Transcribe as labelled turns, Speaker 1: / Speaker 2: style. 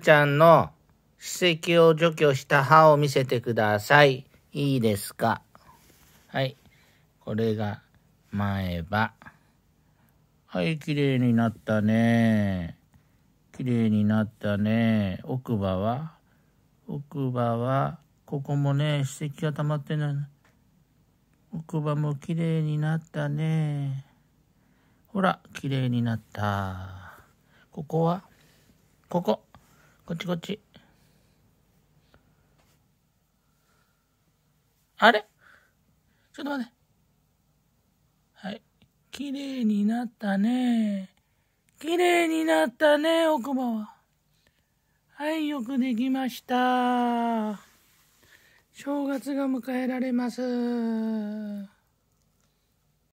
Speaker 1: ちゃんの歯石を除去した歯を見せてください。いいで
Speaker 2: すかはい。これが前歯。はい、綺麗になったね。綺麗になったね。奥歯は奥歯は、ここもね、歯石が溜まってない。奥歯も綺麗になったね。ほら、綺麗になった。ここはここ。こっちこっち。
Speaker 3: あれちょっと待って。はい。綺麗になったね。綺麗になったね、奥歯は。はい、よくできました。正月が迎えられます。